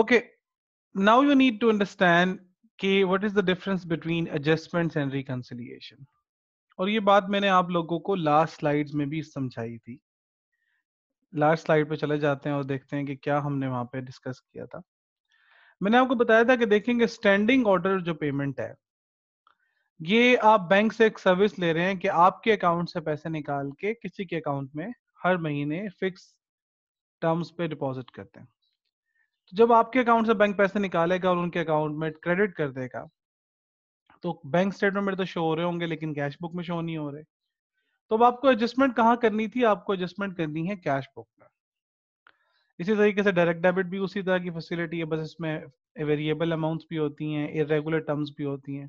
okay now you need to understand कि what is the difference between adjustments and reconciliation और ये बात मैंने आप लोगों को लास्ट स्लाइड्स में भी समझाई थी लास्ट स्लाइड पे चले जाते हैं और देखते हैं कि क्या हमने वहां पे डिस्कस किया था मैंने आपको बताया था कि देखेंगे स्टैंडिंग ऑर्डर जो पेमेंट है ये आप बैंक से एक सर्विस ले रहे हैं कि आपके अकाउंट से पैसे निकाल के किसी के अकाउंट में हर महीने फिक्स टर्म्स पे डिपॉजिट करते हैं तो जब आपके अकाउंट से बैंक पैसे निकालेगा और उनके अकाउंट में क्रेडिट कर देगा तो बैंक स्टेटमेंट में तो शो हो रहे होंगे लेकिन कैश बुक में शो नहीं हो रहे तो अब आपको एडजस्टमेंट कहाँ करनी थी आपको एडजस्टमेंट करनी है कैश बुक में इसी तरीके से डायरेक्ट डेबिट भी उसी तरह की फैसिलिटी है बस इसमें वेरिएबल अमाउंट्स भी होती हैं इरेगुलर टर्म्स भी होती हैं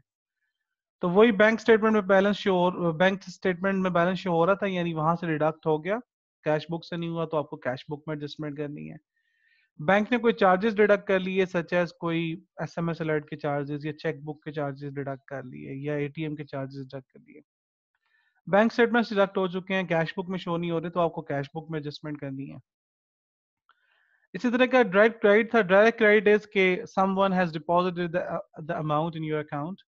तो वही बैंक स्टेटमेंट में बैलेंस शो बैंक स्टेटमेंट में बैलेंस शो हो रहा था यानी वहां से डिडक्ट हो गया कैश बुक से नहीं हुआ तो आपको कैश बुक में एडजस्टमेंट करनी है बैंक ने कोई चार्जेस डिडक्ट कर लिए सच एज कोई एस एम एस अलर्ट के चार्जेस या चेकबुक के चार्जेस डिडक्ट कर लिए या एटीएम के चार्जेस डिडक्ट कर लिए बैंक स्टेटमेंट डिडक्ट हो चुके हैं कैश बुक में शो नहीं हो रहे तो आपको कैश बुक में एडजस्टमेंट करनी है इसी तरह का डायरेक्ट क्रेडिट था डायरेक्ट क्रेडिट इज के someone has deposited the amount in your account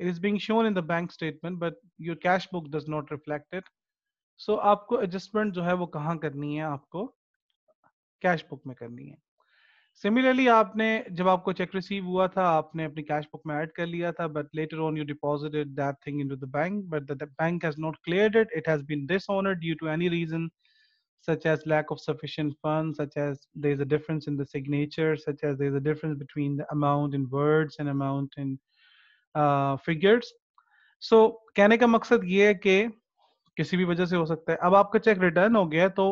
it is being shown in the bank statement but your cash book does not reflect it so आपको adjustment जो है वो कहाँ करनी है आपको कैश बुक में करनी है सिमिलरली आपने जब आपको चेक रिसीव हुआ था आपने अपनी कैश बुक में ऐड कर लिया था but later on you deposited that thing into the bank but the bank has not clear it it has been dishonoured due to any reason such as lack of sufficient funds, such as there's a difference in the signature, such as there's a difference between the amount in words and amount in uh, figures. So कहने का मकसद ये है कि किसी भी वजह से हो सकता है अब आपका चेक रिटर्न हो गया तो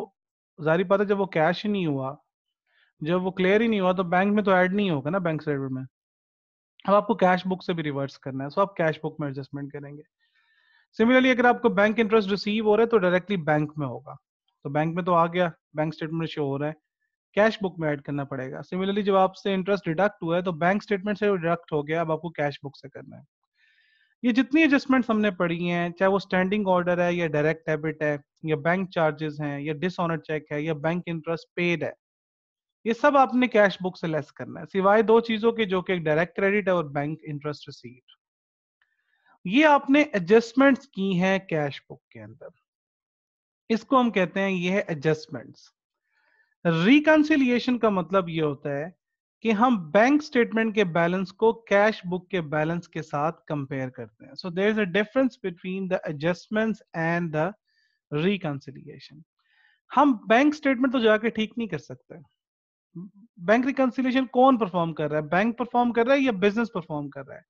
जारी पता है जब वो कैश ही नहीं हुआ जब वो क्लियर ही नहीं हुआ तो बैंक में तो ऐड नहीं होगा ना बैंक स्टेटमेंट में अब आपको कैश बुक से भी रिवर्स करना है सो आप कैश बुक में एडजस्टमेंट करेंगे सिमिलरली अगर आपको बैंक इंटरेस्ट रिसीव हो रहा है तो डायरेक्टली बैंक में होगा तो बैंक में तो आ गया बैंक स्टेटमेंट शो हो रहा है कैश बुक में ऐड करना पड़ेगा सिमिलरली जब आपसे इंटरेस्ट डिडक्ट हुआ है तो बैंक स्टेटमेंट से डिडक्ट हो गया अब आपको कैश बुक से करना है ये जितनी एडजस्टमेंट्स हमने पढ़ी हैं चाहे वो स्टैंडिंग ऑर्डर है या डायरेक्ट डेबिट है या बैंक चार्जेस हैं या डिसऑनर चेक है या बैंक इंटरेस्ट पेड है ये सब आपने कैश बुक से लेस करना है सिवाय दो चीजों के जो कि एक डायरेक्ट क्रेडिट है और बैंक इंटरेस्ट रिसीट ये आपने एडजस्टमेंट्स की हैं कैश बुक के अंदर इसको हम कहते हैं ये है एडजस्टमेंट्स रिकनसिलियेशन का मतलब ये होता है कि हम बैंक स्टेटमेंट के बैलेंस को कैश बुक के बैलेंस के साथ कंपेयर करते हैं so there is a difference between the adjustments and the reconciliation हम बैंक स्टेटमेंट तो जाके ठीक नहीं कर सकते बैंक रिकंसिलियेशन कौन परफॉर्म कर रहा है बैंक परफॉर्म कर रहा है या बिजनेस परफॉर्म कर रहा है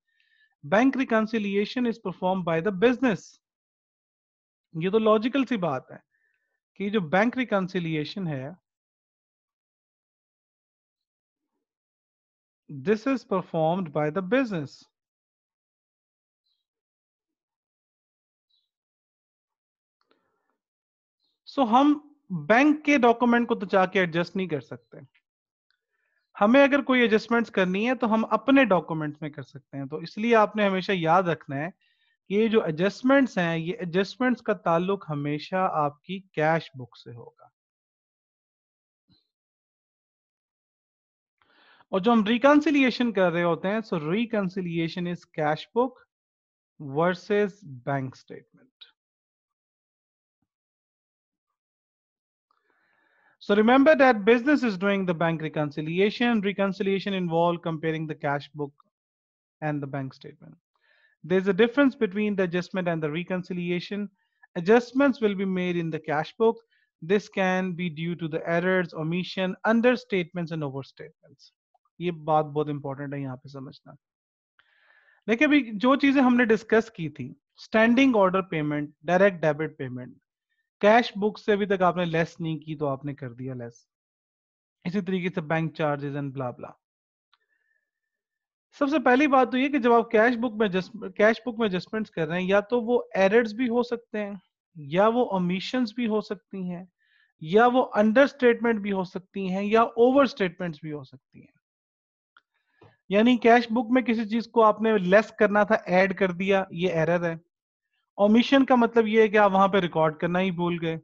bank reconciliation is perform by the business ये तो लॉजिकल सी बात है कि जो बैंक रिकंसिलियेशन है This is performed by the business. so, हम बैंक के डॉक्यूमेंट को तो जाके एडजस्ट नहीं कर सकते हमें अगर कोई एडजस्टमेंट्स करनी है तो हम अपने डॉक्यूमेंट्स में कर सकते हैं तो इसलिए आपने हमेशा याद रखना है कि ये जो एडजस्टमेंट्स हैं ये एडजस्टमेंट्स का ताल्लुक हमेशा आपकी कैश बुक से होगा और जो हम रिकन्सिलियेशन कर रहे होते हैं so reconciliation is cash book versus bank So remember that business is doing the bank reconciliation. Reconciliation involves comparing the cash book and the bank statement. There's a difference between the adjustment and the reconciliation. Adjustments will be made in the cash book. This can be due to the errors, omission, understatement, and overstatement. ये बात बहुत important है यहाँ पे समझना देखिए अभी जो चीजें हमने डिस्कस की थी standing order payment direct debit payment cash book से अभी तक आपने लेस नहीं की तो आपने कर दिया लेस इसी तरीके से bank charges and blah blah सबसे पहली बात तो ये कि जब आप कैश बुक में कैश बुक में एडजस्टमेंट कर रहे हैं या तो वो एरर्स भी हो सकते हैं या वो अमीशन भी हो सकती हैं या वो अंडर स्टेटमेंट भी हो सकती हैं या ओवर स्टेटमेंट भी हो सकती हैं यानी कैश बुक में किसी चीज को आपने लेस करना था ऐड कर दिया ये एरर है ओमिशन का मतलब ये है कि आप वहां पे रिकॉर्ड करना ही भूल गए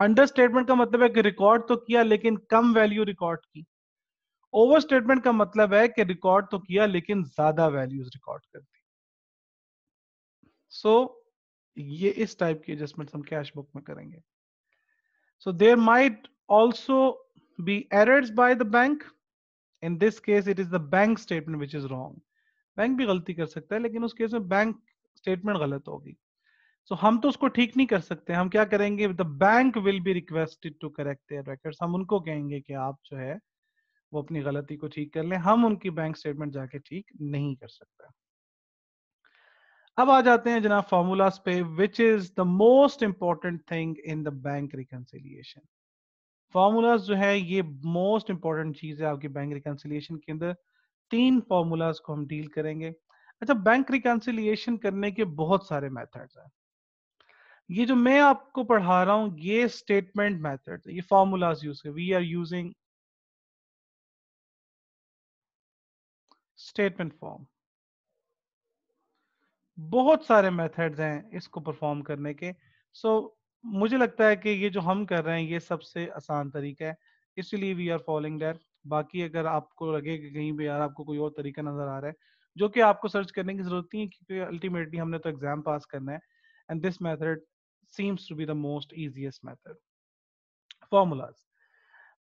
अंडर स्टेटमेंट का मतलब है कि रिकॉर्ड तो किया लेकिन कम वैल्यू रिकॉर्ड की ओवर स्टेटमेंट का मतलब है कि रिकॉर्ड तो किया लेकिन ज्यादा वैल्यूज रिकॉर्ड कर दी सो so, ये इस टाइप की एडजस्टमेंट हम कैश बुक में करेंगे so there might also be errors by the bank in this case it is the bank statement which is wrong bank भी गलती कर सकता है लेकिन उस केस में बैंक स्टेटमेंट गलत होगी सो so, हम तो उसको ठीक नहीं कर सकते हम क्या करेंगे the bank will be requested to correct their records हम उनको कहेंगे कि आप जो है वो अपनी गलती को ठीक कर लें हम उनकी बैंक स्टेटमेंट जाके ठीक नहीं कर सकते अब आ जाते हैं जनाब फॉर्मूलाज पे which is the most important thing in the bank reconciliation formulas जो है ये मोस्ट इंपॉर्टेंट चीज है आपके बैंक रिकन्सिलियेशन के अंदर तीन फार्मूलाज को हम डील करेंगे अच्छा बैंक रिकन्सिलियेशन करने के बहुत सारे मेथड्स हैं ये जो मैं आपको पढ़ा रहा हूं ये स्टेटमेंट मेथड ये formulas use we are using statement form बहुत सारे मेथड्स हैं इसको परफॉर्म करने के सो so, मुझे लगता है कि ये जो हम कर रहे हैं ये सबसे आसान तरीका है इसलिए वी आर फॉलोइंग डेट बाकी अगर आपको लगे कि कहीं भी यार आपको कोई और तरीका नजर आ रहा है जो कि आपको सर्च करने की जरूरत नहीं है क्योंकि अल्टीमेटली हमने तो एग्जाम पास करना है and this method seems to be the most easiest method formulas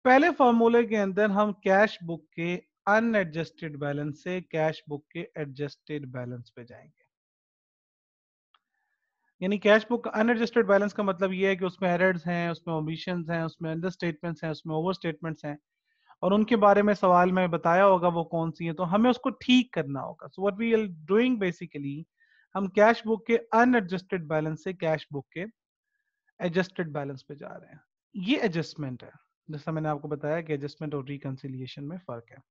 पहले फॉर्मूले के अंदर हम कैश बुक के अनएडजस्टेड बैलेंस से कैश बुक के एडजस्टेड बैलेंस पे जाएंगे यानी कैश बुक अनएडजस्टेड बैलेंस का मतलब ये है कि उसमें एरर्स हैं उसमें ओमिशन हैं उसमें अंडर स्टेटमेंट्स हैं उसमें ओवर स्टेटमेंट्स हैं और उनके बारे में सवाल में बताया होगा वो कौन सी है तो हमें उसको ठीक करना होगा so what we are doing basically हम कैश बुक के अनएडजस्टेड बैलेंस से कैश बुक के एडजस्टेड बैलेंस पे जा रहे हैं ये एडजस्टमेंट है जैसा मैंने आपको बताया कि एडजस्टमेंट और रिकनसिलियेशन में फर्क है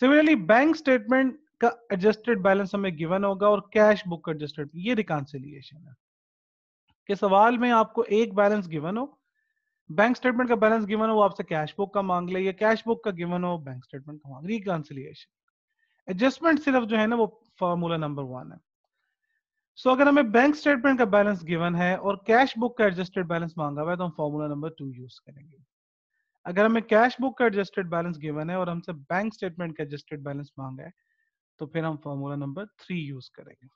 सिमिलरली बैंक स्टेटमेंट का एडजस्टेड बैलेंस हमें गिवन होगा और कैश बुक एडजस्टेड ये रिकॉन्सिलियशन है कि सवाल में आपको एक बैलेंस गिवन हो बैंक स्टेटमेंट का बैलेंस गिवन हो वो आपसे कैश बुक का मांग ले या कैश बुक का गिवन हो बैंक स्टेटमेंट का मांग रिकॉन्सिलियशन एडजस्टमेंट सिर्फ जो है ना वो फॉर्मूला नंबर वन है सो so, अगर हमें बैंक स्टेटमेंट का बैलेंस गिवन है और कैश बुक का एडजस्टेड बैलेंस मांगा हुआ है तो हम फॉर्मूला नंबर टू यूज करेंगे अगर हमें कैश बुक का एडजस्टेड बैलेंस गिवन है और हमसे बैंक स्टेटमेंट का एडजस्टेड बैलेंस मांगा है तो फिर हम फॉर्मूला नंबर थ्री यूज करेंगे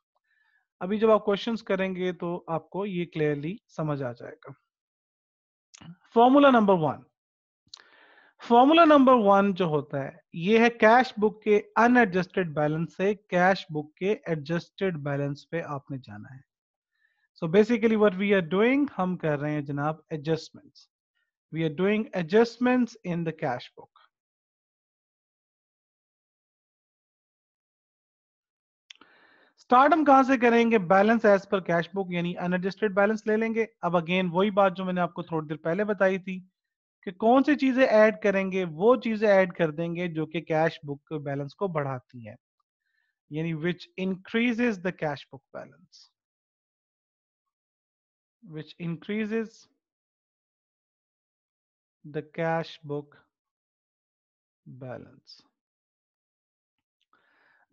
अभी जब आप क्वेश्चंस करेंगे तो आपको ये क्लियरली समझ आ जाएगा formula number one formula number one जो होता है ये है कैश बुक के अनएडजस्टेड बैलेंस से कैश बुक के एडजस्टेड बैलेंस पे आपने जाना है so basically what we are doing हम कर रहे हैं जनाब adjustments we are doing adjustments in the cash book हम कहां से करेंगे balance as per cash book यानी अनएडजस्टेड बैलेंस ले लेंगे अब अगेन वही बात जो मैंने आपको थोड़ी देर पहले बताई थी कि कौन सी चीजें ऐड करेंगे वो चीजें ऐड कर देंगे जो कि कैश बुक बैलेंस को बढ़ाती हैं यानी which is the cash book balance which is the cash book balance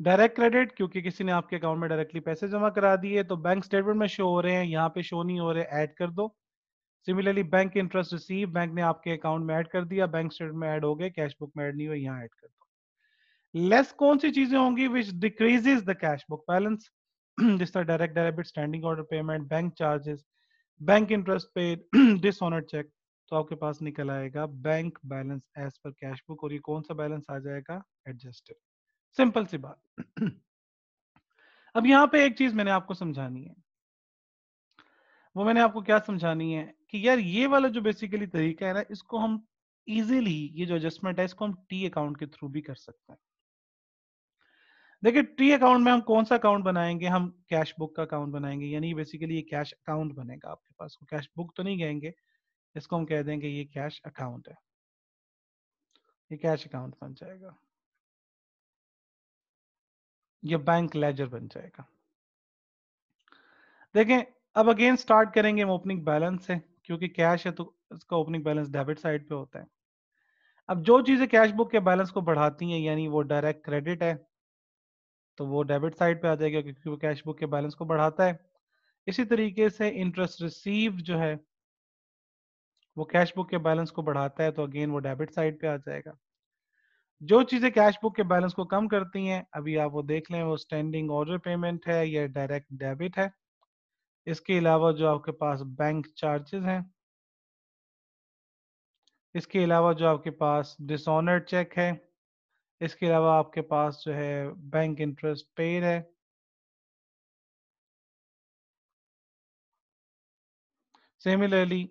direct credit क्योंकि किसी ने आपके अकाउंट में डायरेक्टली पैसे जमा करा दिए तो बैंक स्टेटमेंट में शो हो रहे हैं यहाँ पे शो नहीं हो रहे ऐड कर दो similarly bank interest receive bank ने आपके अकाउंट में ऐड कर दिया बैंक स्टेटमेंट में ऐड हो गए कैश बुक में ऐड नहीं हुए यहाँ ऐड कर दो लेस कौन सी चीजें होंगी which decreases the cash book balance जिस तरह direct debit standing order payment bank charges bank interest paid dishonour cheque तो आपके पास निकल आएगा bank balance as per cash book और ये कौन सा बैलेंस आ जाएगा एडजस्टेड सिंपल सी बात अब यहाँ पे एक चीज मैंने आपको समझानी है वो मैंने आपको क्या समझानी है कि यार ये वाला जो बेसिकली तरीका है ना इसको हम इजीली ये जो एडजस्टमेंट है इसको हम टी अकाउंट के थ्रू भी कर सकते हैं देखिए टी अकाउंट में हम कौन सा अकाउंट बनाएंगे हम कैश बुक का अकाउंट बनाएंगे यानी बेसिकली ये कैश अकाउंट बनेगा आपके पास को कैश बुक तो नहीं कहेंगे इसको हम कह देंगे ये कैश अकाउंट है ये कैश अकाउंट बन जाएगा ये बैंक लेजर बन जाएगा देखें अब अगेन स्टार्ट करेंगे हम ओपनिंग बैलेंस से क्योंकि कैश है तो इसका ओपनिंग बैलेंस डेबिट साइड पे होता है अब जो चीज़ें कैश बुक के बैलेंस को बढ़ाती हैं यानी वो डायरेक्ट क्रेडिट है तो वो डेबिट साइड पे आ जाएगा क्योंकि वो कैश बुक के बैलेंस को बढ़ाता है इसी तरीके से इंटरेस्ट रिसीव जो है वो कैश बुक के बैलेंस को बढ़ाता है तो अगेन वो डेबिट साइड पे आ जाएगा जो चीजें कैश बुक के बैलेंस को कम करती हैं अभी आप वो देख लें वो स्टैंडिंग ऑर्डर पेमेंट है या डायरेक्ट डेबिट है इसके अलावा जो आपके पास बैंक चार्जेस हैं इसके अलावा जो आपके पास डिसऑनर चेक है इसके अलावा आपके पास जो है बैंक इंटरेस्ट पेड है सिमिलरली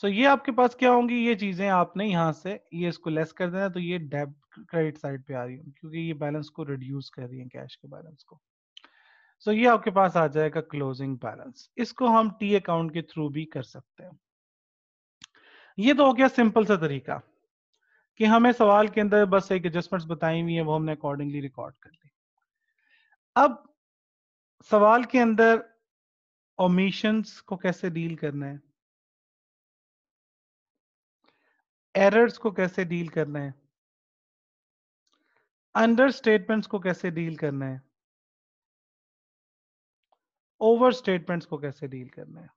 सो so, ये आपके पास क्या होंगी ये चीजें आपने यहाँ से ये इसको लेस कर देना तो ये डेब क्रेडिट साइड पे आ रही होंगी क्योंकि ये बैलेंस को रिड्यूस कर रही है कैश के बैलेंस को सो so, ये आपके पास आ जाएगा क्लोजिंग बैलेंस इसको हम टी अकाउंट के थ्रू भी कर सकते हैं ये तो हो गया सिंपल सा तरीका कि हमें सवाल के अंदर बस एक एडजस्टमेंट बताई हुई है वो हमने अकॉर्डिंगली रिकॉर्ड कर ली अब सवाल के अंदर ओमिशंस को कैसे डील करना है एरर्स को कैसे डील करना है अंडर स्टेटमेंट्स को कैसे डील करना है ओवर स्टेटमेंट्स को कैसे डील करना है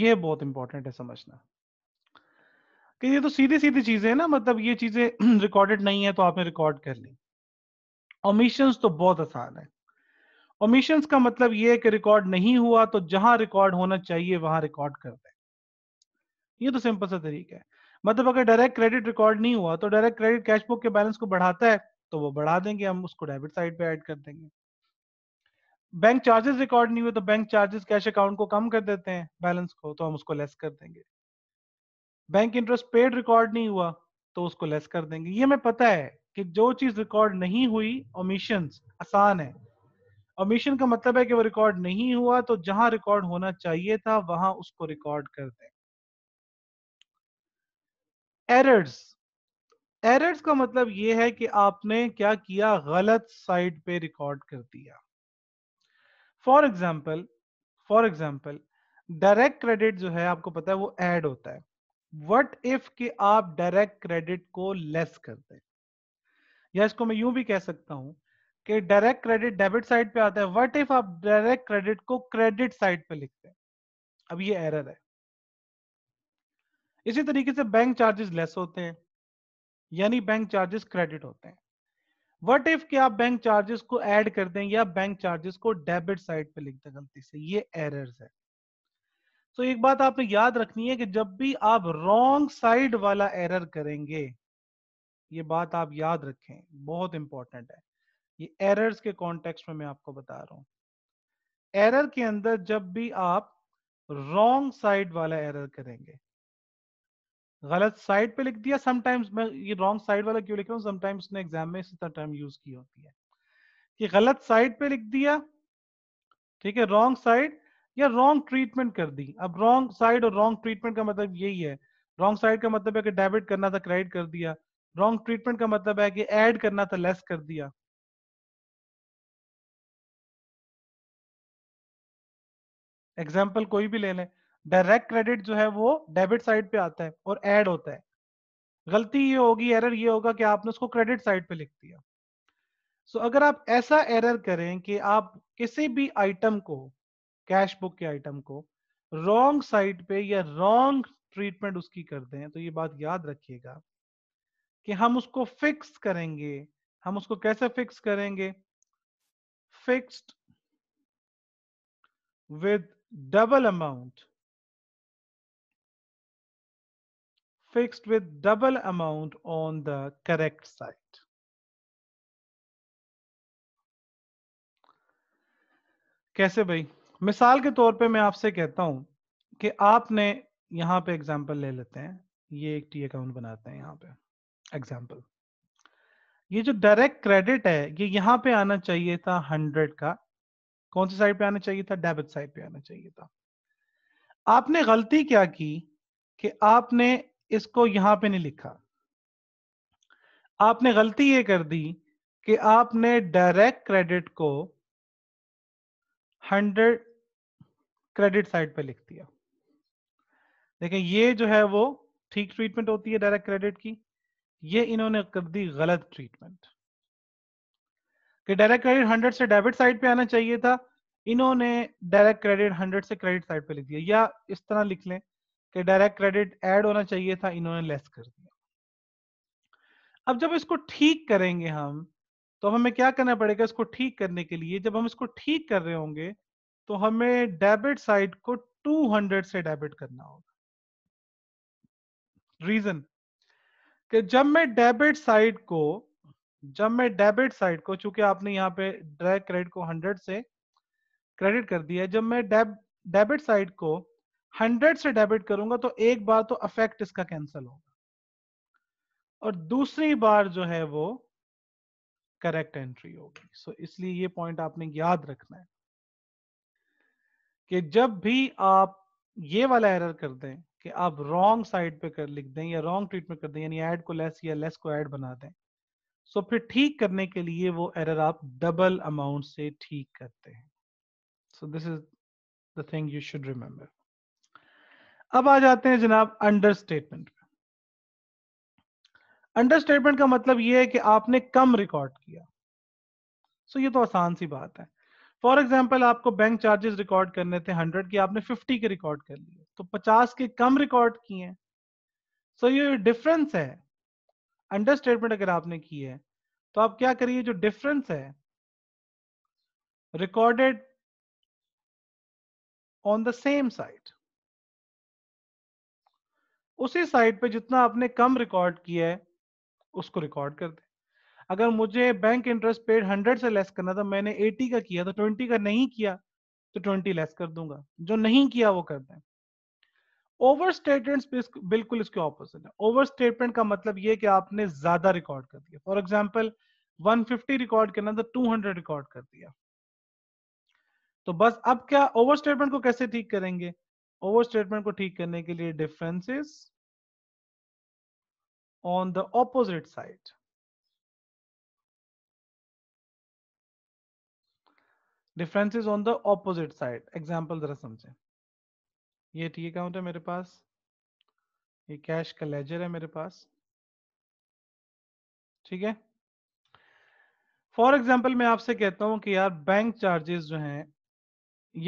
यह बहुत इंपॉर्टेंट है समझना कि ये तो सीधी सीधी चीजें हैं ना मतलब ये चीजें रिकॉर्डेड नहीं है तो आपने रिकॉर्ड कर ली ओमिशंस हम्म। तो बहुत आसान है ओमिशन का मतलब ये है कि रिकॉर्ड नहीं हुआ तो जहां रिकॉर्ड होना चाहिए वहां रिकॉर्ड कर दें ये तो सिंपल सा तरीका है मतलब अगर डायरेक्ट क्रेडिट रिकॉर्ड नहीं हुआ तो डायरेक्ट क्रेडिट कैश बुक के बैलेंस को बढ़ाता है तो वो बढ़ा देंगे हम उसको डेबिट साइड पे ऐड कर देंगे बैंक चार्जेस रिकॉर्ड नहीं हुए तो बैंक चार्जेस कैश अकाउंट को कम कर देते हैं बैलेंस को तो हम उसको लेस कर देंगे बैंक इंटरेस्ट पेड रिकॉर्ड नहीं हुआ तो उसको लेस कर देंगे ये हमें पता है कि जो चीज रिकॉर्ड नहीं हुई ओमिशन आसान है ओमिशन का मतलब है कि वो रिकॉर्ड नहीं हुआ तो जहां रिकॉर्ड होना चाहिए था वहां उसको रिकॉर्ड कर दें एरर्स एरर्स का मतलब ये है कि आपने क्या किया गलत साइड पे रिकॉर्ड कर दिया for example for example direct credit जो है आपको पता है वो एड होता है वट इफ कि आप डायरेक्ट क्रेडिट को लेस कर दें या इसको मैं यूं भी कह सकता हूं कि डायरेक्ट क्रेडिट डेबिट साइड पे आता है व्हाट इफ आप डायरेक्ट क्रेडिट को क्रेडिट साइड पे लिखते हैं अब ये एरर है इसी तरीके से बैंक चार्जेस लेस होते हैं यानी बैंक चार्जेस क्रेडिट होते हैं व्हाट इफ कि आप बैंक चार्जेस को ऐड कर दें या बैंक चार्जेस को डेबिट साइड पे लिखते गलती से ये एरर्स है तो एक बात आपने याद रखनी है कि जब भी आप रॉन्ग साइड वाला एरर करेंगे ये बात आप याद रखें बहुत इंपॉर्टेंट है ये एरर्स के कॉन्टेक्स्ट में मैं आपको बता रहा हूँ एरर के अंदर जब भी आप रॉन्ग साइड वाला एरर करेंगे गलत साइड पे लिख दिया समटाइम्स मैं ये रॉन्ग साइड वाला क्यों लिख रहा हूं समटाइम्स ने एग्जाम में इसी तरह टर्म यूज की होती है कि गलत साइड पे लिख दिया ठीक है रॉन्ग साइड या रॉन्ग ट्रीटमेंट कर दी अब रॉन्ग साइड और रॉन्ग ट्रीटमेंट का मतलब यही है रॉन्ग साइड का मतलब है कि डेबिट करना था क्रेडिट कर दिया रॉन्ग ट्रीटमेंट का मतलब है कि ऐड करना था लेस कर दिया एग्जाम्पल कोई भी ले लें डायरेक्ट क्रेडिट जो है वो डेबिट साइड पे आता है और एड होता है गलती ये होगी एरर ये होगा कि आपने उसको क्रेडिट साइड पे लिख दिया सो so, अगर आप ऐसा एरर करें कि आप किसी भी आइटम को कैश बुक के आइटम को रॉन्ग साइड पे या रॉन्ग ट्रीटमेंट उसकी कर दें तो ये बात याद रखिएगा कि हम उसको फिक्स करेंगे हम उसको कैसे फिक्स करेंगे fixed with double amount fixed with double amount on the correct side. कैसे भाई मिसाल के तौर पे मैं आपसे कहता हूं कि आपने यहां पे एग्जाम्पल ले लेते हैं ये एक टी अकाउंट बनाते हैं यहां पे एग्जाम्पल ये जो डायरेक्ट क्रेडिट है ये यहां पे आना चाहिए था हंड्रेड का कौन सी साइड पे आना चाहिए था डेबिट साइड पे आना चाहिए था आपने गलती क्या की कि आपने इसको यहां पे नहीं लिखा आपने गलती ये कर दी कि आपने डायरेक्ट क्रेडिट को हंड्रेड क्रेडिट साइड पे लिख दिया देखें ये जो है वो ठीक ट्रीटमेंट होती है डायरेक्ट क्रेडिट की ये इन्होंने कर दी गलत ट्रीटमेंट कि डायरेक्ट क्रेडिट हंड्रेड से डेबिट साइड पे आना चाहिए था इन्होंने डायरेक्ट क्रेडिट हंड्रेड से क्रेडिट साइड पे लिख दिया या इस तरह लिख लें कि डायरेक्ट क्रेडिट ऐड होना चाहिए था इन्होंने लेस कर दिया अब जब इसको ठीक करेंगे हम तो हमें क्या करना पड़ेगा इसको ठीक करने के लिए जब हम इसको ठीक कर रहे होंगे तो हमें डेबिट साइड को 200 से डेबिट करना होगा रीजन कि जब मैं डेबिट साइड को जब मैं डेबिट साइड को चूंकि आपने यहाँ पे ड्रैग क्रेडिट को 100 से क्रेडिट कर दिया जब मैं डेबिट साइड को 100 से डेबिट करूंगा तो एक बार तो अफेक्ट इसका कैंसिल होगा और दूसरी बार जो है वो करेक्ट एंट्री होगी सो इसलिए ये पॉइंट आपने याद रखना है कि जब भी आप ये वाला एरर कर दें कि आप रॉन्ग साइड पे कर लिख दें या रॉन्ग ट्रीटमेंट कर दें यानी ऐड को लेस या लेस को ऐड बना दें सो फिर ठीक करने के लिए वो एरर आप डबल अमाउंट से ठीक करते हैं so this is the thing you should remember अब आ जाते हैं जनाब अंडर स्टेटमेंट अंडर स्टेटमेंट का मतलब यह है कि आपने कम रिकॉर्ड किया सो so, ये तो आसान सी बात है फॉर एग्जाम्पल आपको बैंक चार्जेस रिकॉर्ड करने थे हंड्रेड की आपने फिफ्टी के रिकॉर्ड कर लिए तो पचास के कम रिकॉर्ड किए सो so, ये डिफरेंस है अंडरस्टेटमेंट अगर आपने की है तो आप क्या करिए जो डिफरेंस है recorded on the same side उसी साइट पे जितना आपने कम रिकॉर्ड किया है उसको रिकॉर्ड कर दे अगर मुझे बैंक इंटरेस्ट पेड हंड्रेड से लेस करना था मैंने एटी का किया तो ट्वेंटी का नहीं किया तो ट्वेंटी लेस कर दूंगा जो नहीं किया वो कर दें ओवर स्टेटमेंट बिल्कुल इसके ऑपोजिट है ओवर स्टेटमेंट का मतलब ये कि आपने ज्यादा रिकॉर्ड कर दिया फॉर एग्जाम्पल 150 रिकॉर्ड करना था 200 रिकॉर्ड कर दिया तो बस अब क्या ओवर स्टेटमेंट को कैसे ठीक करेंगे ओवर स्टेटमेंट को ठीक करने के लिए differences on the opposite side differences on the opposite side example जरा समझें ये टी तो अकाउंट है मेरे पास ये कैश का लेजर है मेरे पास ठीक है फॉर एग्जाम्पल मैं आपसे कहता हूं कि यार बैंक चार्जेस जो हैं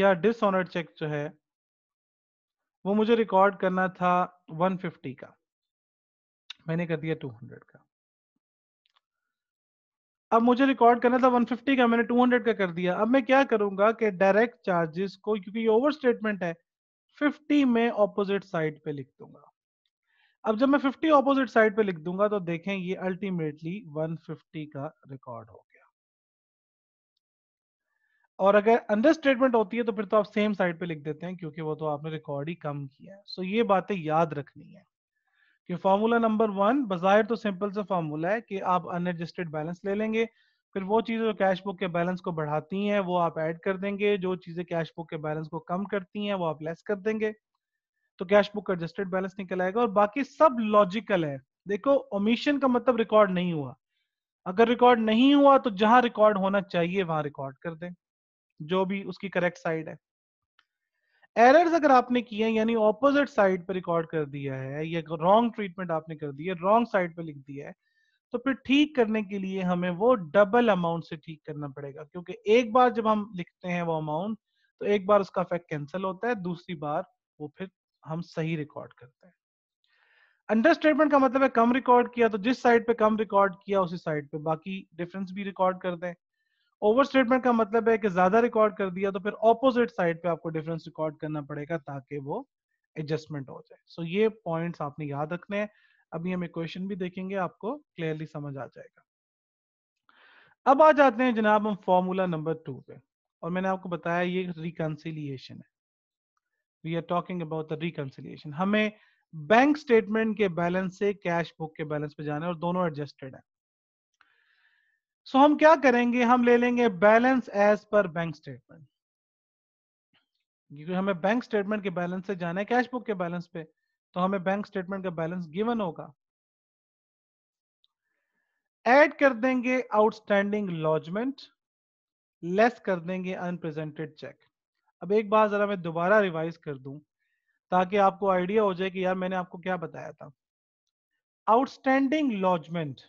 या डिसऑनर चेक जो है वो मुझे रिकॉर्ड करना था 150 का मैंने कर दिया 200 का अब मुझे रिकॉर्ड करना था 150 का मैंने 200 का कर दिया अब मैं क्या करूंगा कि डायरेक्ट चार्जेस को क्योंकि ये ओवर स्टेटमेंट है 50 में ऑपोजिट साइड पे लिख दूंगा अब जब मैं 50 ऑपोजिट साइड पे लिख दूंगा तो देखें ये अल्टीमेटली 150 का रिकॉर्ड हो गया और अगर अंडर स्टेटमेंट होती है तो फिर तो आप सेम साइड पे लिख देते हैं क्योंकि वो तो आपने रिकॉर्ड ही कम किया है सो ये बातें याद रखनी है कि फॉर्मूला नंबर वन बाहर तो सिंपल सा फॉर्मूला है कि आप अनएडजस्टेड बैलेंस ले लेंगे फिर वो चीज़ें जो कैश बुक के बैलेंस को बढ़ाती हैं वो आप ऐड कर देंगे जो चीज़ें कैश बुक के बैलेंस को कम करती हैं वो आप लेस कर देंगे तो कैश बुक एडजस्टेड बैलेंस निकल आएगा और बाकी सब लॉजिकल है देखो ओमिशन का मतलब रिकॉर्ड नहीं हुआ अगर रिकॉर्ड नहीं हुआ तो जहां रिकॉर्ड होना चाहिए वहां रिकॉर्ड कर दें जो भी उसकी करेक्ट साइड है एरर्स अगर आपने किए यानी ऑपोजिट साइड पर रिकॉर्ड कर दिया है या रॉन्ग ट्रीटमेंट आपने कर दी है रॉन्ग साइड पर लिख दिया है तो फिर ठीक करने के लिए हमें वो डबल अमाउंट से ठीक करना पड़ेगा क्योंकि एक बार जब हम लिखते हैं वो अमाउंट तो एक बार उसका इफेक्ट कैंसिल होता है दूसरी बार वो फिर हम सही रिकॉर्ड करते हैं अंडरस्टेटमेंट का मतलब है कम रिकॉर्ड किया तो जिस साइड पे कम रिकॉर्ड किया उसी साइड पे बाकी डिफरेंस भी रिकॉर्ड कर दें ओवर स्टेटमेंट का मतलब है कि ज्यादा रिकॉर्ड कर दिया तो फिर ऑपोजिट साइड पे आपको डिफरेंस रिकॉर्ड करना पड़ेगा ताकि वो एडजस्टमेंट हो जाए सो so ये पॉइंट्स आपने याद रखने हैं अभी हम इक्वेशन भी देखेंगे आपको क्लियरली समझ आ जाएगा अब आ जाते हैं जनाब हम फॉर्मूला नंबर टू पे और मैंने आपको बताया ये रिकनसिलियेशन है we are talking about the reconciliation हमें बैंक स्टेटमेंट के बैलेंस से कैश बुक के बैलेंस पे जाना है और दोनों एडजस्टेड है सो so, हम क्या करेंगे हम ले लेंगे balance as per bank statement क्योंकि हमें बैंक स्टेटमेंट के बैलेंस से जाना है कैश बुक के बैलेंस पे तो हमें बैंक स्टेटमेंट का बैलेंस गिवन होगा ऐड कर देंगे आउटस्टैंडिंग लॉजमेंट लेस कर देंगे अनप्रेजेंटेड चेक अब एक बार जरा मैं दोबारा रिवाइज कर दूं ताकि आपको आइडिया हो जाए कि यार मैंने आपको क्या बताया था आउटस्टैंडिंग लॉजमेंट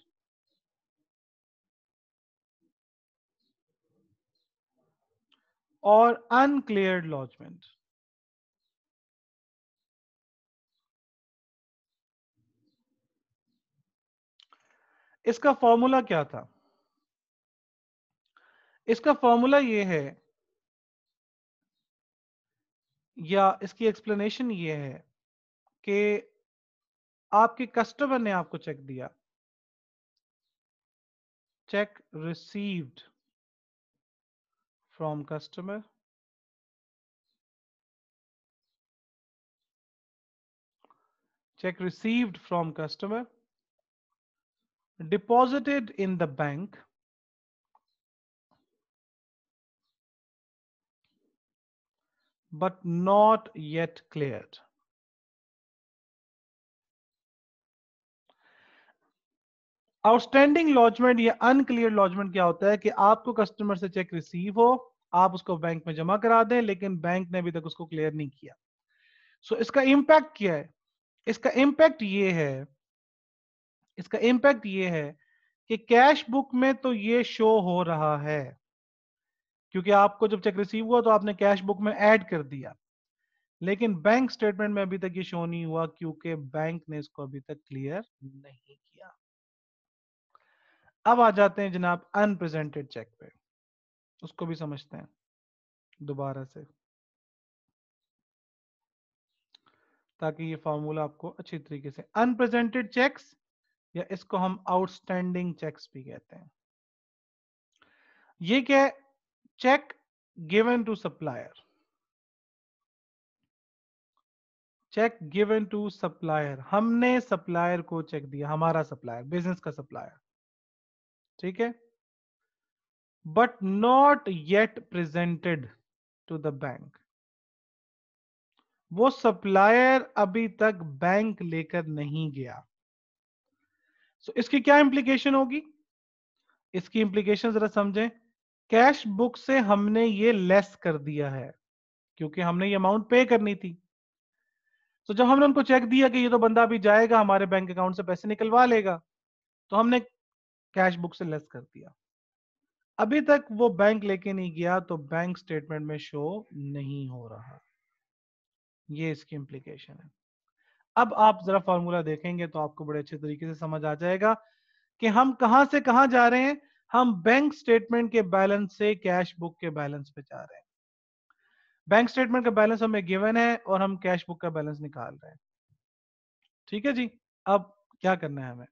और अनक्लियर लॉजमेंट इसका फॉर्मूला क्या था इसका फॉर्मूला ये है या इसकी एक्सप्लेनेशन ये है कि आपके कस्टमर ने आपको चेक दिया cheque received from customer cheque received from customer deposited in the bank but not yet cleared. Outstanding lodgement या अनक्लियर लॉजमेंट क्या होता है कि आपको कस्टमर से चेक रिसीव हो आप उसको बैंक में जमा करा दें लेकिन बैंक ने अभी तक उसको क्लियर नहीं किया सो so, इसका इम्पैक्ट क्या है इसका इम्पैक्ट ये है इसका इम्पैक्ट ये है कि कैश बुक में तो ये शो हो रहा है क्योंकि आपको जब चेक रिसीव हुआ तो आपने कैश बुक में ऐड कर दिया लेकिन बैंक स्टेटमेंट में अभी तक ये शो नहीं हुआ क्योंकि बैंक ने इसको अभी तक क्लियर नहीं किया अब आ जाते हैं जनाब अनप्रेजेंटेड चेक पे उसको भी समझते हैं दोबारा से ताकि ये फार्मूला आपको अच्छी तरीके से अनप्रेजेंटेड चेक्स या इसको हम आउटस्टैंडिंग चेक्स भी कहते हैं ये क्या है cheque given to supplier cheque given to supplier हमने सप्लायर को चेक दिया हमारा सप्लायर बिजनेस का सप्लायर ठीक है but not yet presented to the bank वो सप्लायर अभी तक बैंक लेकर नहीं गया सो so, इसकी क्या इम्प्लीकेशन होगी इसकी इम्प्लीकेशन जरा समझें कैश बुक से हमने ये लेस कर दिया है क्योंकि हमने ये अमाउंट पे करनी थी तो so, जब हमने उनको चेक दिया कि ये तो बंदा अभी जाएगा हमारे बैंक अकाउंट से पैसे निकलवा लेगा तो हमने कैश बुक से लेस कर दिया अभी तक वो बैंक लेके नहीं गया तो बैंक स्टेटमेंट में शो नहीं हो रहा ये इसकी इम्प्लीकेशन है अब आप जरा फॉर्मूला देखेंगे तो आपको बड़े अच्छे तरीके से समझ आ जाएगा कि हम कहां से कहां जा रहे हैं हम बैंक स्टेटमेंट के बैलेंस से कैश बुक के बैलेंस पे जा रहे हैं बैंक स्टेटमेंट का बैलेंस हमें गिवन है और हम कैश बुक का बैलेंस निकाल रहे हैं ठीक है जी अब क्या करना है हमें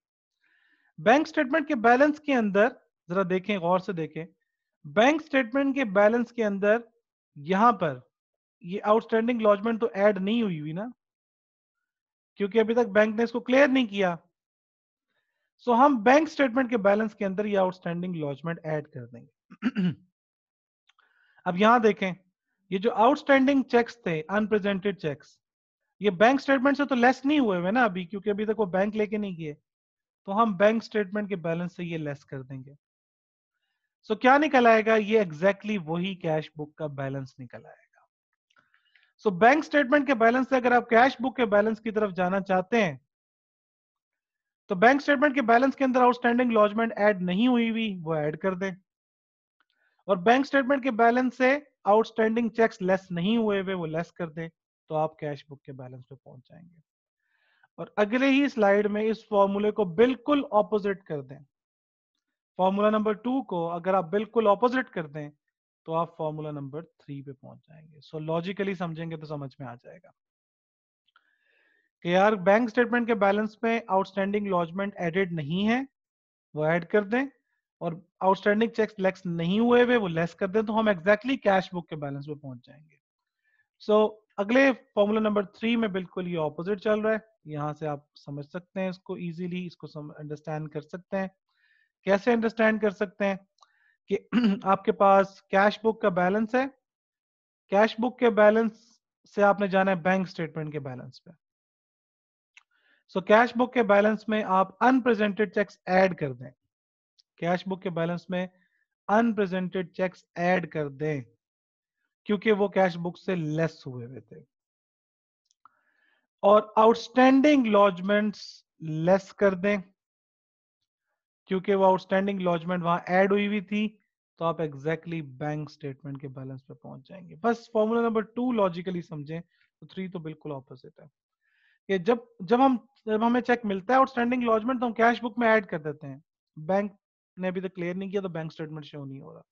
बैंक स्टेटमेंट के बैलेंस के अंदर जरा देखें गौर से देखें बैंक स्टेटमेंट के बैलेंस के अंदर यहां पर ये आउटस्टैंडिंग लॉजमेंट तो ऐड नहीं हुई हुई ना क्योंकि अभी तक बैंक ने इसको क्लियर नहीं किया सो so, हम बैंक स्टेटमेंट के बैलेंस के अंदर ये आउटस्टैंडिंग लॉजमेंट ऐड कर देंगे अब यहां देखें ये जो आउटस्टैंडिंग चेक्स थे अनप्रेजेंटेड चेक्स ये बैंक स्टेटमेंट से तो लेस नहीं हुए हुए ना अभी क्योंकि अभी तक वो बैंक लेके नहीं गए तो हम बैंक स्टेटमेंट के बैलेंस से ये लेस कर देंगे सो so, क्या निकल आएगा ये एग्जैक्टली exactly वही कैश बुक का बैलेंस निकल आएगा सो बैंक स्टेटमेंट के बैलेंस से अगर आप कैश बुक के बैलेंस की तरफ जाना चाहते हैं तो बैंक स्टेटमेंट के बैलेंस के अंदर आउटस्टैंडिंग लॉजमेंट ऐड नहीं हुई हुई वो ऐड कर दें और बैंक स्टेटमेंट के बैलेंस से आउटस्टैंडिंग चेक्स लेस नहीं हुए हुए वो लेस कर दें तो आप कैश बुक के बैलेंस पे पहुंच जाएंगे और अगले ही स्लाइड में इस फॉर्मूले को बिल्कुल ऑपोजिट कर दें फॉर्मूला नंबर टू को अगर आप बिल्कुल ऑपोजिट कर दें तो आप फॉर्मूला नंबर थ्री पे पहुंच जाएंगे सो so, लॉजिकली समझेंगे तो समझ में आ जाएगा कि यार बैंक स्टेटमेंट के बैलेंस में आउटस्टैंडिंग लॉजमेंट एडेड नहीं है वो ऐड कर दें और आउटस्टैंडिंग चेक लेस नहीं हुए हुए वो लेस कर दें तो हम एग्जैक्टली कैश बुक के बैलेंस पे पहुंच जाएंगे सो so, अगले फॉर्मूला नंबर थ्री में बिल्कुल ये ऑपोजिट चल रहा है यहां से आप समझ सकते हैं इसको इजीली इसको अंडरस्टैंड कर सकते हैं कैसे अंडरस्टैंड कर सकते हैं कि आपके पास कैश बुक का बैलेंस है कैश बुक के बैलेंस से आपने जाना है बैंक स्टेटमेंट के बैलेंस पे सो कैश बुक के बैलेंस में आप अनप्रेजेंटेड चेक्स ऐड कर दें कैश बुक के बैलेंस में अनप्रेजेंटेड चेक्स ऐड कर दें क्योंकि वो कैश बुक से लेस हुए हुए थे और आउटस्टैंडिंग लॉजमेंट्स लेस कर दें क्योंकि वो आउटस्टैंडिंग लॉजमेंट वहां ऐड हुई हुई थी तो आप एग्जैक्टली बैंक स्टेटमेंट के बैलेंस पे पहुंच जाएंगे बस फॉर्मूला नंबर टू लॉजिकली समझें तो थ्री तो बिल्कुल ऑपोजिट है कि जब जब हम जब हमें चेक मिलता है आउटस्टैंडिंग लॉजमेंट तो हम कैश बुक में ऐड कर देते हैं बैंक ने अभी तक क्लियर नहीं किया तो बैंक स्टेटमेंट शो नहीं हो रहा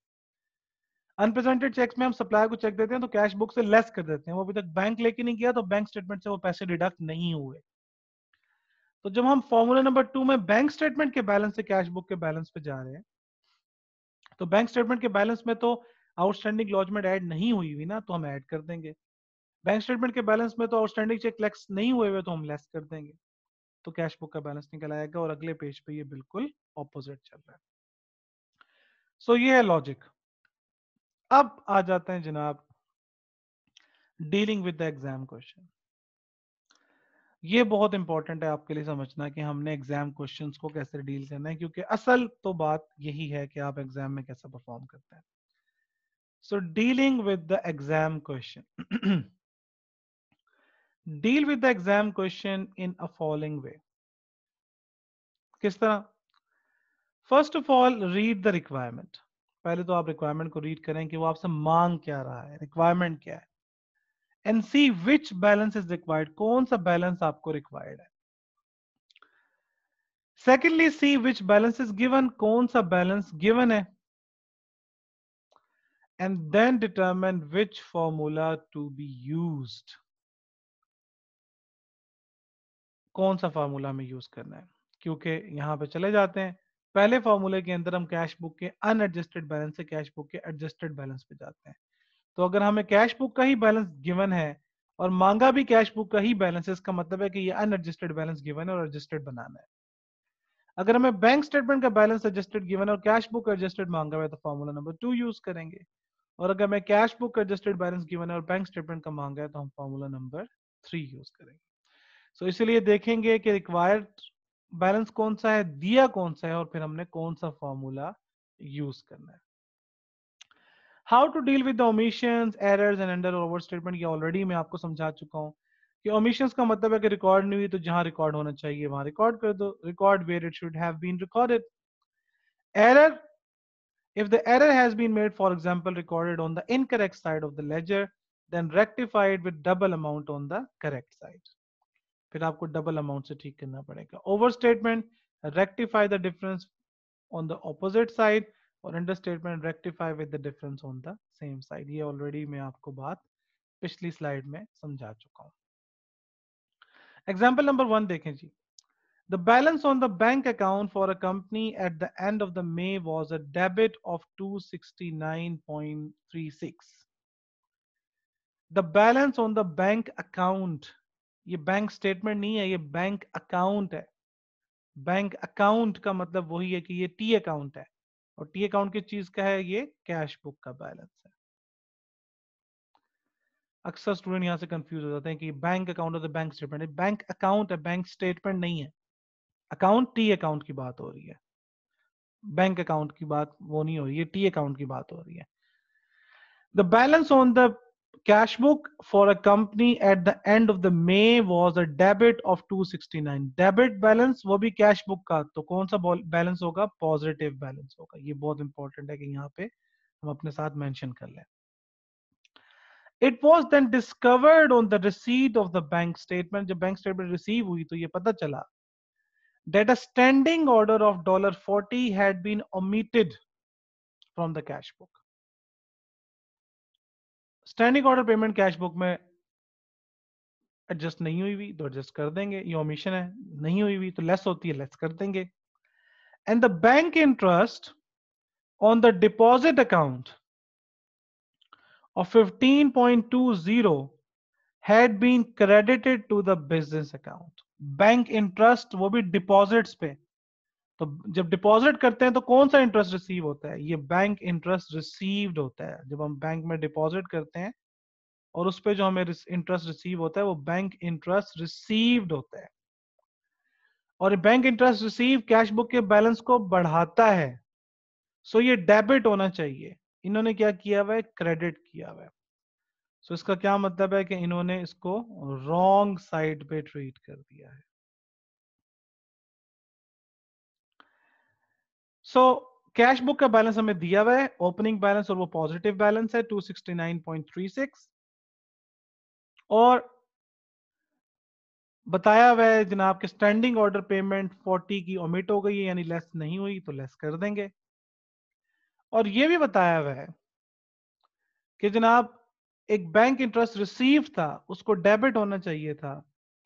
अनप्रेजेंटेड चेक्स में हम सप्लायर को चेक देते हैं तो कैश बुक से लेस कर देते हैं वो अभी तक बैंक लेके नहीं किया तो बैंक स्टेटमेंट से वो पैसे डिडक्ट नहीं हुए तो जब हम फॉर्मूला नंबर टू में बैंक स्टेटमेंट के बैलेंस से कैश बुक के बैलेंस पे जा रहे हैं तो बैंक स्टेटमेंट के बैलेंस में तो आउटस्टैंडिंग लॉजमेंट ऐड नहीं हुई हुई ना तो हम ऐड कर देंगे बैंक स्टेटमेंट के बैलेंस में तो आउटस्टैंडिंग चेक लेस नहीं हुए हुए तो हम लेस कर देंगे तो कैश बुक का बैलेंस निकल आएगा और अगले पेज पे ये बिल्कुल ऑपोजिट चल रहा है सो so, ये है लॉजिक अब आ जाते हैं जनाब dealing with the exam question ये बहुत इंपॉर्टेंट है आपके लिए समझना कि हमने एग्जाम क्वेश्चंस को कैसे डील करना है क्योंकि असल तो बात यही है कि आप एग्जाम में कैसा परफॉर्म करते हैं so dealing with the exam question deal with the exam question in a following way किस तरह first of all read the requirement पहले तो आप रिक्वायरमेंट को रीड करें कि वो आपसे मांग क्या रहा है रिक्वायरमेंट क्या है and see which balance is required कौन सा बैलेंस आपको रिक्वायर्ड है secondly see which balance is given कौन सा बैलेंस गिवन है and then determine which formula to be use कौन सा फॉर्मूला हमें यूज करना है क्योंकि यहां पे चले जाते हैं पहले फॉर्मूले के अंदर हम कैश बुक के अनएडजस्टेड बैलेंस से कैश बुक के एडजस्टेड बैलेंस पे जाते हैं तो अगर हमें कैश बुक का ही बैलेंस गिवन है और मांगा भी कैश बुक का ही बैलेंस है इसका मतलब है कि ये अनएडजस्टेड बैलेंस गिवन है और एडजस्टेड बनाना है अगर हमें बैंक स्टेटमेंट का बैलेंस एडजस्टेड गिवन और कैश बुक एडजस्टेड मांगा हुआ है तो फॉर्मूला नंबर टू यूज करेंगे और अगर हमें cash book adjusted balance given है और बैंक स्टेटमेंट का मांगा है तो हम फॉर्मूला नंबर थ्री यूज करेंगे सो so, इसलिए देखेंगे कि रिक्वायर्ड बैलेंस कौन सा है दिया कौन सा है और फिर हमने कौन सा फॉर्मूला यूज करना है how to deal with omission omissions, and under over statement ये ऑलरेडी मैं आपको समझा चुका हूँ कि omissions का मतलब है कि रिकॉर्ड नहीं हुई तो जहाँ रिकॉर्ड होना चाहिए वहां रिकॉर्ड कर दो record where it should have been recorded error if the error has been made for example recorded on the incorrect side of the ledger then rectify it with double amount on the correct side फिर आपको double amount से ठीक करना पड़ेगा overstatement rectify the difference on the opposite side और under statement rectify with the difference on the same side ये already मैं आपको बात पिछली स्लाइड में समझा चुका हूं एग्जाम्पल नंबर वन देखें जी the balance on the bank account for a company at the end of the May was a debit of two the balance on the bank account ये बैंक स्टेटमेंट नहीं है ये bank account है bank account का मतलब वही है कि ये टी अकाउंट है और टी अकाउंट किस चीज का है ये कैश बुक का बैलेंस है अक्सर स्टूडेंट यहां से कंफ्यूज हो जाते हैं कि बैंक अकाउंट और तो बैंक स्टेटमेंट बैंक अकाउंट है बैंक स्टेटमेंट नहीं है अकाउंट टी अकाउंट की बात हो रही है बैंक अकाउंट की बात वो नहीं हो रही है टी अकाउंट की बात हो रही है the balance on the cash book for a company at the end of the May was a debit of 269. Debit balance wo bhi cash book ka to kaun sa balance hoga positive balance hoga ye bahut important hai ki yahan pe hum apne sath mention kar le It was then discovered on the receipt of the bank statement. jab bank statement receive hui to ye pata chala that a standing order of dollar 40 had been omitted from the cash book. Standing order payment cash book में adjust नहीं हुई हुई तो adjust कर देंगे ये omission है नहीं हुई हुई तो लेस होती है लेस कर देंगे and the bank interest on the deposit account of 15.20 had been credited to the business account bank interest वो भी डिपॉजिट्स पे तो जब डिपॉजिट करते हैं तो कौन सा इंटरेस्ट रिसीव होता है ये बैंक इंटरेस्ट रिसीव्ड होता है जब हम बैंक में डिपॉजिट करते हैं और उस पर जो हमें इंटरेस्ट रिसीव होता है वो बैंक इंटरेस्ट रिसीव्ड होता है और bank interest receive cash book के बैलेंस को बढ़ाता है सो so ये डेबिट होना चाहिए इन्होंने क्या किया हुआ है क्रेडिट किया हुआ है सो so इसका क्या मतलब है कि इन्होंने इसको रॉन्ग साइड पे ट्रीट कर दिया है सो कैश बुक का बैलेंस हमें दिया हुआ है ओपनिंग बैलेंस और वो पॉजिटिव बैलेंस है 269.36 और बताया हुआ है जनाब के स्टैंडिंग ऑर्डर पेमेंट 40 की ओमिट हो गई है यानी लेस नहीं हुई तो लेस कर देंगे और ये भी बताया हुआ है कि जनाब एक बैंक इंटरेस्ट रिसीव था उसको डेबिट होना चाहिए था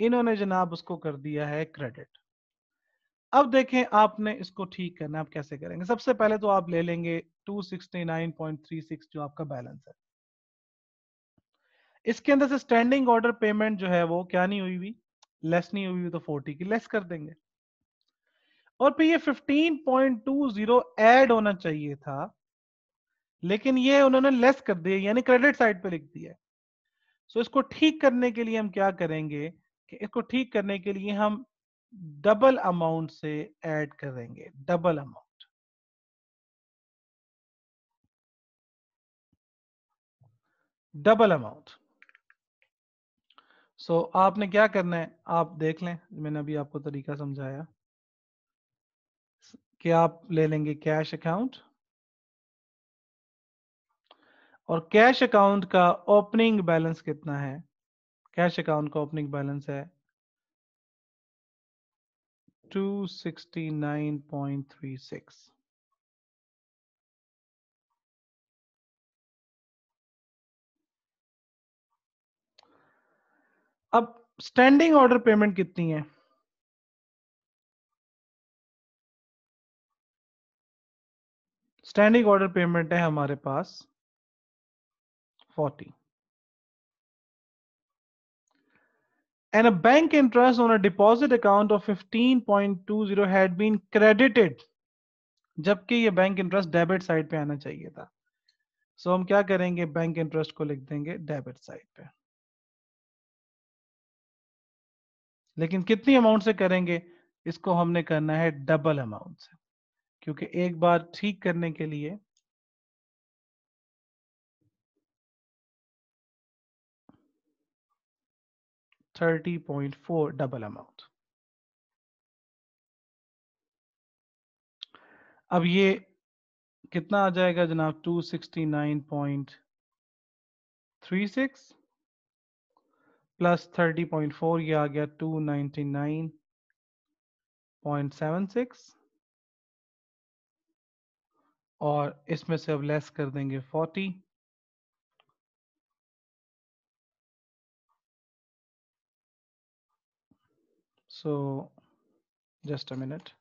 इन्होंने जनाब उसको कर दिया है क्रेडिट अब देखें आपने इसको ठीक करना है आप कैसे करेंगे सबसे पहले तो आप ले लेंगे 269.36 जो आपका बैलेंस है इसके अंदर से स्टैंडिंग ऑर्डर पेमेंट जो है वो क्या नहीं हुई हुई लेस नहीं हुई हुई तो 40 की लेस कर देंगे और फिर ये 15.20 ऐड होना चाहिए था लेकिन ये उन्होंने लेस कर दिया यानी क्रेडिट साइड पे लिख दिया सो इसको ठीक करने के लिए हम क्या करेंगे कि इसको ठीक करने के लिए हम डबल अमाउंट से ऐड करेंगे double amount double amount so आपने क्या करना है आप देख लें मैंने अभी आपको तरीका समझाया कि आप ले लेंगे कैश अकाउंट और कैश अकाउंट का ओपनिंग बैलेंस कितना है कैश अकाउंट का ओपनिंग बैलेंस है 269.36. अब स्टैंडिंग ऑर्डर पेमेंट कितनी है स्टैंडिंग ऑर्डर पेमेंट है हमारे पास 40 and a bank interest on a deposit account of 15.20 had been credited जबकि ये बैंक इंटरेस्ट डेबिट साइड पे आना चाहिए था सो so, हम क्या करेंगे बैंक इंटरेस्ट को लिख देंगे डेबिट साइड पे लेकिन कितनी अमाउंट से करेंगे इसको हमने करना है डबल अमाउंट से क्योंकि एक बार ठीक करने के लिए 30.4 double amount अब ये कितना आ जाएगा जनाब 269.36 प्लस 30.4 ये आ गया 299.76 और इसमें से अब लेस कर देंगे 40 so just a minute